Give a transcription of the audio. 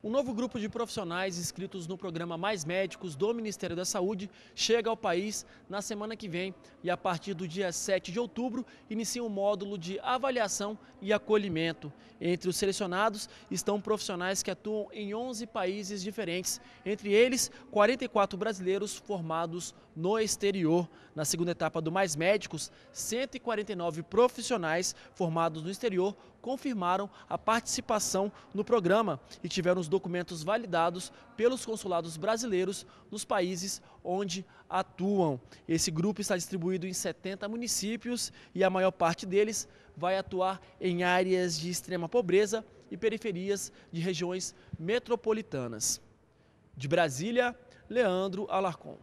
Um novo grupo de profissionais inscritos no programa Mais Médicos do Ministério da Saúde chega ao país na semana que vem e, a partir do dia 7 de outubro, inicia o um módulo de avaliação e acolhimento. Entre os selecionados estão profissionais que atuam em 11 países diferentes, entre eles 44 brasileiros formados no exterior. Na segunda etapa do Mais Médicos, 149 profissionais formados no exterior confirmaram a participação no programa e tiveram os documentos validados pelos consulados brasileiros nos países onde atuam. Esse grupo está distribuído em 70 municípios e a maior parte deles vai atuar em áreas de extrema pobreza e periferias de regiões metropolitanas. De Brasília, Leandro Alarcon.